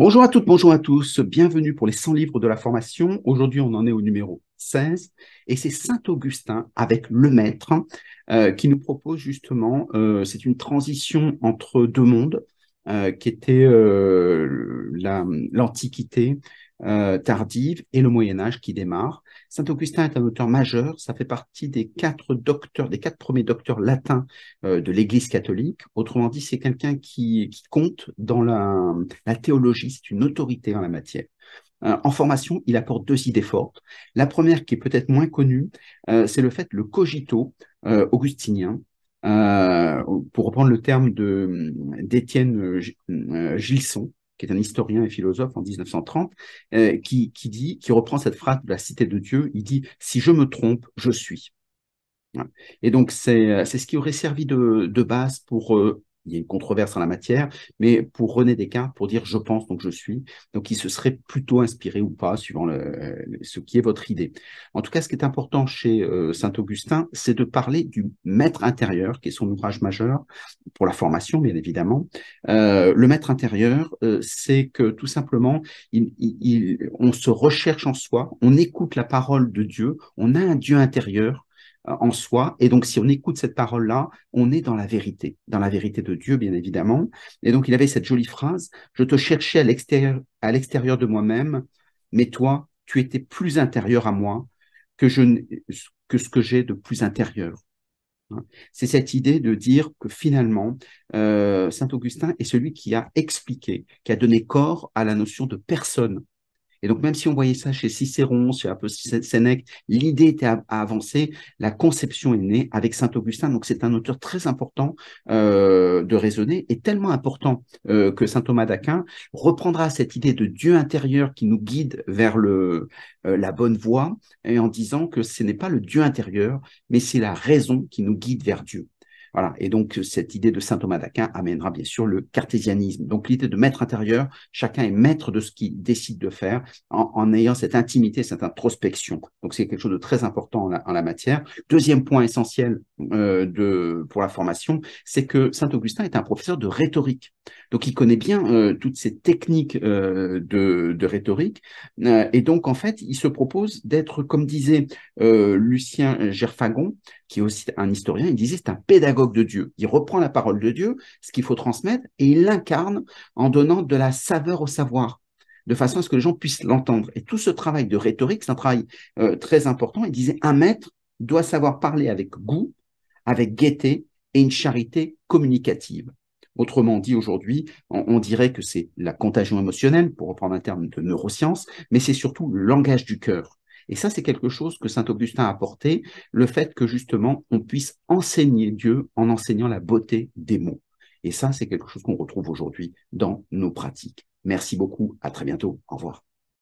Bonjour à toutes, bonjour à tous, bienvenue pour les 100 livres de la formation. Aujourd'hui, on en est au numéro 16 et c'est Saint Augustin avec le maître euh, qui nous propose justement, euh, c'est une transition entre deux mondes euh, qui était l'Antiquité euh, tardive et le Moyen Âge qui démarre. Saint Augustin est un auteur majeur, ça fait partie des quatre docteurs, des quatre premiers docteurs latins euh, de l'Église catholique. Autrement dit, c'est quelqu'un qui, qui, compte dans la, théologie, c'est une autorité en la matière. Euh, en formation, il apporte deux idées fortes. La première, qui est peut-être moins connue, c'est le fait le cogito augustinien, pour reprendre le terme d'Étienne Gilson, qui est un historien et philosophe en 1930, euh, qui, qui, dit, qui reprend cette phrase de la Cité de Dieu. Il dit Si je me trompe, je suis. Et donc, euh, c'est ce qui aurait servi de, de base pour euh, il y a une controverse en la matière, mais pour René Descartes, pour dire je pense, donc je suis, donc il se serait plutôt inspiré ou pas, suivant ce qui est votre idée. En tout cas, ce qui est important chez euh, Saint-Augustin, c'est de parler du maître intérieur, qui est son ouvrage majeur pour la formation, bien évidemment. Euh, le maître intérieur, euh, c'est que tout simplement, on se recherche en soi, on écoute la parole de Dieu, on a un Dieu intérieur euh, en soi. Et donc, si on écoute cette parole-là, on est dans la vérité, dans la vérité de Dieu, bien évidemment. Et donc, il avait cette jolie phrase, je te cherchais à l'extérieur, à l'extérieur de moi-même, mais toi, tu étais plus intérieur à moi que, je, que ce que j'ai de plus intérieur. Hein. C'est cette idée de dire que finalement, euh, Saint Augustin est celui qui a expliqué, qui a donné corps à la notion de personne et donc, même si on voyait ça chez Cicéron, chez un peu Sénèque, l'idée était à, avancer, la conception est née avec Saint-Augustin. Donc, c'est un auteur très important euh, de raisonner et tellement important euh, que Saint Thomas d'Aquin reprendra cette idée de Dieu intérieur qui nous guide vers le, euh, la bonne voie et en disant que ce n'est pas le Dieu intérieur, mais c'est la raison qui nous guide vers Dieu. Voilà. Et donc, euh, cette idée de saint Thomas d'Aquin amènera bien sûr le cartésianisme. Donc, l'idée de maître intérieur, chacun est maître de ce qu'il décide de faire en, ayant cette intimité, cette introspection. Donc, c'est quelque chose de très important en la, matière. Deuxième point essentiel euh, de, pour la formation, c'est que saint Augustin est un professeur de rhétorique. Donc, il connaît bien euh, toutes ces techniques de, de, rhétorique. et donc, en fait, il se propose d'être, comme disait Lucien Gerfagon, qui est aussi un historien, il disait c'est un pédagogue de Dieu. Il reprend la parole de Dieu, ce qu'il faut transmettre, et il l'incarne en donnant de la saveur au savoir de façon à ce que les gens puissent l'entendre. Et tout ce travail de rhétorique, c'est un travail euh, très important. Il disait, un maître doit savoir parler avec goût, avec gaieté et une charité communicative. Autrement dit, aujourd'hui, on, dirait que c'est la contagion émotionnelle, pour reprendre un terme de neurosciences, mais c'est surtout le langage du cœur. Et ça, c'est quelque chose que Saint Augustin a apporté, le fait que justement, on puisse enseigner Dieu en enseignant la beauté des mots. Et ça, c'est quelque chose qu'on retrouve aujourd'hui dans nos pratiques. Merci beaucoup, à très bientôt, au revoir.